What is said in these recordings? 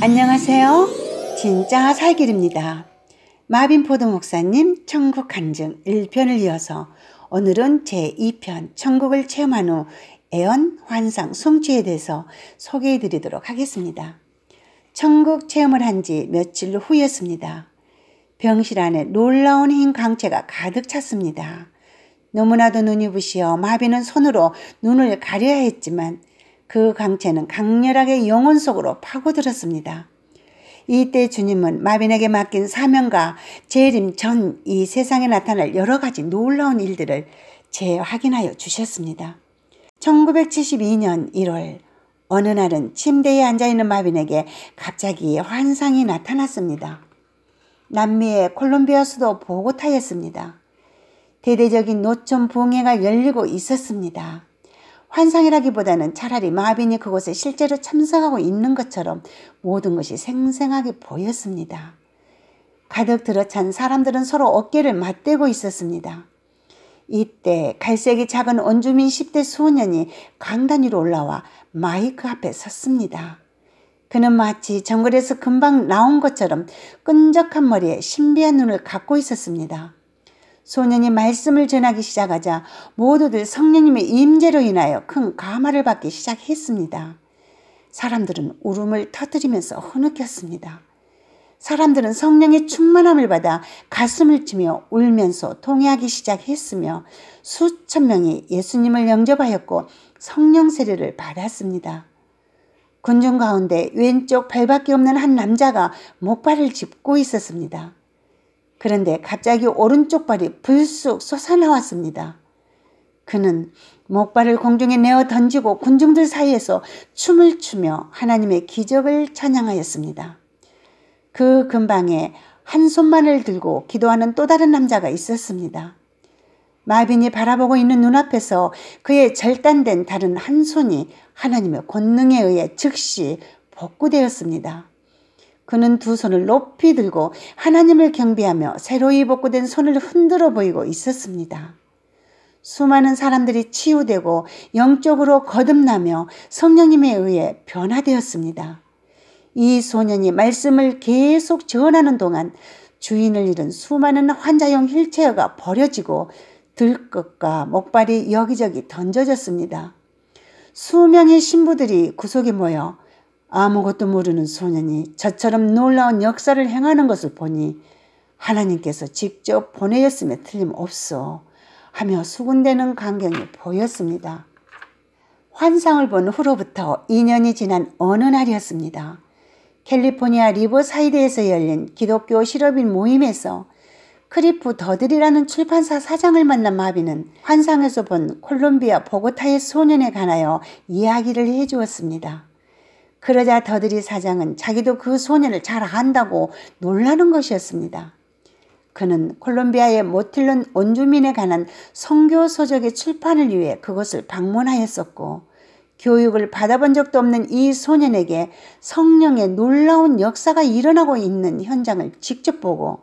안녕하세요. 진짜 살길입니다. 마빈포드 목사님 천국 간증 1편을 이어서 오늘은 제2편 천국을 체험한 후 애언, 환상, 숭취에 대해서 소개해 드리도록 하겠습니다. 천국 체험을 한 지 며칠 후였습니다. 병실 안에 놀라운 흰 광채가 가득 찼습니다. 너무나도 눈이 부시어 마비는 손으로 눈을 가려야 했지만 그 광채는 강렬하게 영혼 속으로 파고들었습니다. 이때 주님은 마빈에게 맡긴 사명과 재림 전 이 세상에 나타날 여러 가지 놀라운 일들을 재확인하여 주셨습니다. 1972년 1월 어느 날은 침대에 앉아있는 마빈에게 갑자기 환상이 나타났습니다. 남미의 콜롬비아 수도 보고타였습니다. 대대적인 노천 봉해가 열리고 있었습니다. 환상이라기보다는 차라리 마빈이 그곳에 실제로 참석하고 있는 것처럼 모든 것이 생생하게 보였습니다. 가득 들어찬 사람들은 서로 어깨를 맞대고 있었습니다. 이때 갈색이 작은 원주민 10대 소년이 강단 위로 올라와 마이크 앞에 섰습니다. 그는 마치 정글에서 금방 나온 것처럼 끈적한 머리에 신비한 눈을 갖고 있었습니다. 소년이 말씀을 전하기 시작하자 모두들 성령님의 임재로 인하여 큰가마를 받기 시작했습니다. 사람들은 울음을 터뜨리면서 흐느꼈습니다. 사람들은 성령의 충만함을 받아 가슴을 치며 울면서 통회하기 시작했으며 수천 명이 예수님을 영접하였고 성령 세례를 받았습니다. 군중 가운데 왼쪽 발밖에 없는 한 남자가 목발을 짚고 있었습니다. 그런데 갑자기 오른쪽 발이 불쑥 솟아나왔습니다. 그는 목발을 공중에 내어 던지고 군중들 사이에서 춤을 추며 하나님의 기적을 찬양하였습니다. 그 근방에 한 손만을 들고 기도하는 또 다른 남자가 있었습니다. 마빈이 바라보고 있는 눈앞에서 그의 절단된 다른 한 손이 하나님의 권능에 의해 즉시 복구되었습니다. 그는 두 손을 높이 들고 하나님을 경배하며 새로이 복구된 손을 흔들어 보이고 있었습니다. 수많은 사람들이 치유되고 영적으로 거듭나며 성령님에 의해 변화되었습니다. 이 소년이 말씀을 계속 전하는 동안 주인을 잃은 수많은 환자용 휠체어가 버려지고 들것과 목발이 여기저기 던져졌습니다. 수명의 신부들이 구석에 모여 아무것도 모르는 소년이 저처럼 놀라운 역사를 행하는 것을 보니 하나님께서 직접 보내였음에 틀림없어 하며 수군대는 광경이 보였습니다. 환상을 본 후로부터 2년이 지난 어느 날이었습니다. 캘리포니아 리버사이드에서 열린 기독교 실업인 모임에서 크리프 더들이라는 출판사 사장을 만난 마비는 환상에서 본 콜롬비아 보고타의 소년에 관하여 이야기를 해주었습니다. 그러자 더들이 사장은 자기도 그 소년을 잘 안다고 놀라는 것이었습니다. 그는 콜롬비아의 모틸런원주민에 관한 성교 서적의 출판을 위해 그곳을 방문하였었고 교육을 받아본 적도 없는 이 소년에게 성령의 놀라운 역사가 일어나고 있는 현장을 직접 보고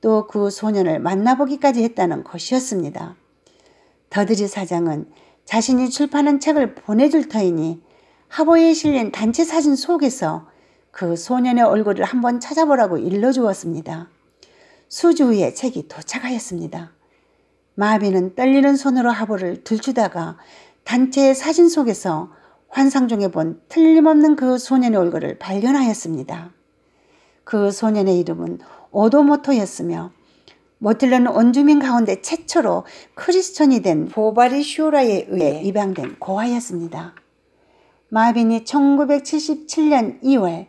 또 그 소년을 만나보기까지 했다는 것이었습니다. 더드리 사장은 자신이 출판한 책을 보내줄 터이니 화보에 실린 단체 사진 속에서 그 소년의 얼굴을 한번 찾아보라고 일러주었습니다. 수주 후에 책이 도착하였습니다. 마비는 떨리는 손으로 하보를 들추다가 단체의 사진 속에서 환상 중에 본 틀림없는 그 소년의 얼굴을 발견하였습니다. 그 소년의 이름은 오도모토였으며 모틸러는 원주민 가운데 최초로 크리스천이 된 보바리 슈라에 의해 입양된 고아였습니다. 마빈이 1977년 2월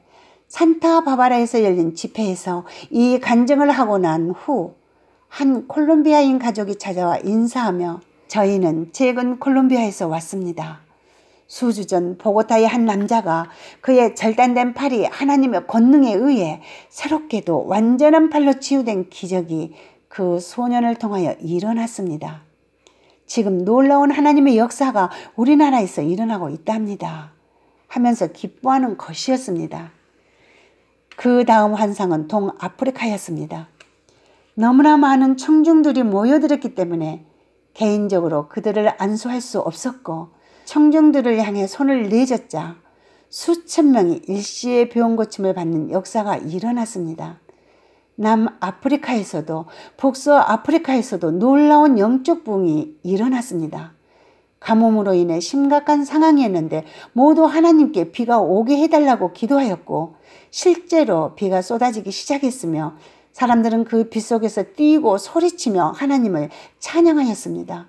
산타바바라에서 열린 집회에서 이 간증을 하고 난 후 한 콜롬비아인 가족이 찾아와 인사하며 저희는 최근 콜롬비아에서 왔습니다. 수주 전 보고타의 한 남자가 그의 절단된 팔이 하나님의 권능에 의해 새롭게도 완전한 팔로 치유된 기적이 그 소년을 통하여 일어났습니다. 지금 놀라운 하나님의 역사가 우리나라에서 일어나고 있답니다. 하면서 기뻐하는 것이었습니다. 그 다음 환상은 동아프리카였습니다. 너무나 많은 청중들이 모여들었기 때문에 개인적으로 그들을 안수할 수 없었고 청중들을 향해 손을 내젓자 수천 명이 일시에 병 고침을 받는 역사가 일어났습니다. 남아프리카에서도 북서 아프리카에서도 놀라운 영적 붕이 일어났습니다. 가뭄으로 인해 심각한 상황이었는데 모두 하나님께 비가 오게 해달라고 기도하였고 실제로 비가 쏟아지기 시작했으며 사람들은 그비 속에서 뛰고 소리치며 하나님을 찬양하였습니다.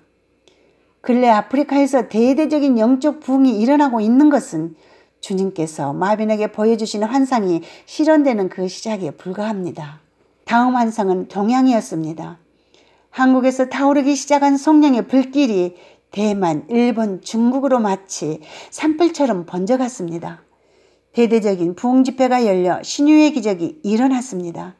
근래 아프리카에서 대대적인 영적 부이 일어나고 있는 것은 주님께서 마빈에게 보여주시 환상이 실현되는 그 시작에 불과합니다. 다음 환상은 동양이었습니다. 한국에서 타오르기 시작한 성령의 불길이 대만, 일본, 중국으로 마치 산불처럼 번져갔습니다. 대대적인 부흥 집회가 열려 신유의 기적이 일어났습니다.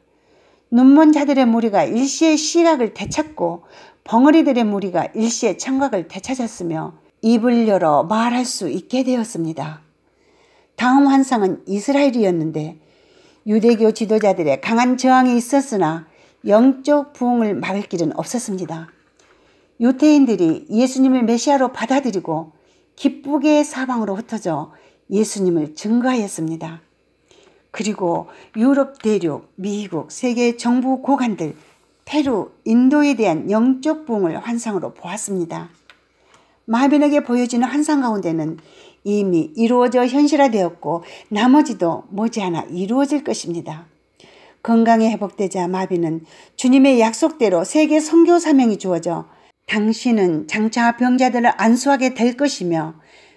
눈먼 자들의 무리가 일시에 시각을 되찾고 벙어리들의 무리가 일시에 청각을 되찾았으며 입을 열어 말할 수 있게 되었습니다. 다음 환상은 이스라엘이었는데 유대교 지도자들의 강한 저항이 있었으나 영적 부흥을 막을 길은 없었습니다. 유태인들이 예수님을 메시아로 받아들이고 기쁘게 사방으로 흩어져 예수님을 증거하였습니다. 그리고 유럽 대륙, 미국, 세계 정부 고관들, 페루, 인도에 대한 영적 부흥을 환상으로 보았습니다. 마빈에게 보여지는 환상 가운데는 이미 이루어져 현실화되었고 나머지도 머지않아 이루어질 것입니다. 건강이 회복되자 마비는 주님의 약속대로 세계 선교 사명이 주어져 당신은 장차 병자들을 안수하게 될 것이며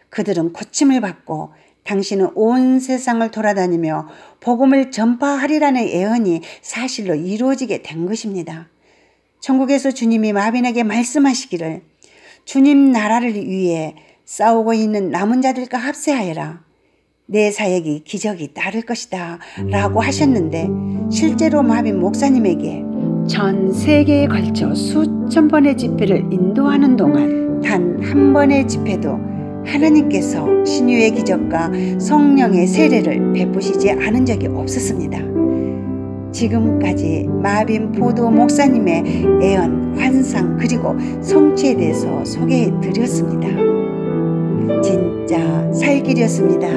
그들은 고침을 받고 당신은 온 세상을 돌아다니며 복음을 전파하리라는 예언이 사실로 이루어지게 된 것입니다. 천국에서 주님이 마빈에게 말씀하시기를 주님 나라를 위해 싸우고 있는 남은 자들과 합세하여라. 내 사역이 기적이 따를 것이다. 라고 하셨는데 실제로 마빈 목사님에게 전 세계에 걸쳐 수천 번의 집회를 인도하는 동안 단 한 번의 집회도 하나님께서 신유의 기적과 성령의 세례를 베푸시지 않은 적이 없었습니다. 지금까지 마빈 포도 목사님의 애언, 환상, 그리고 성취에 대해서 소개해 드렸습니다. 진짜 살길이었습니다.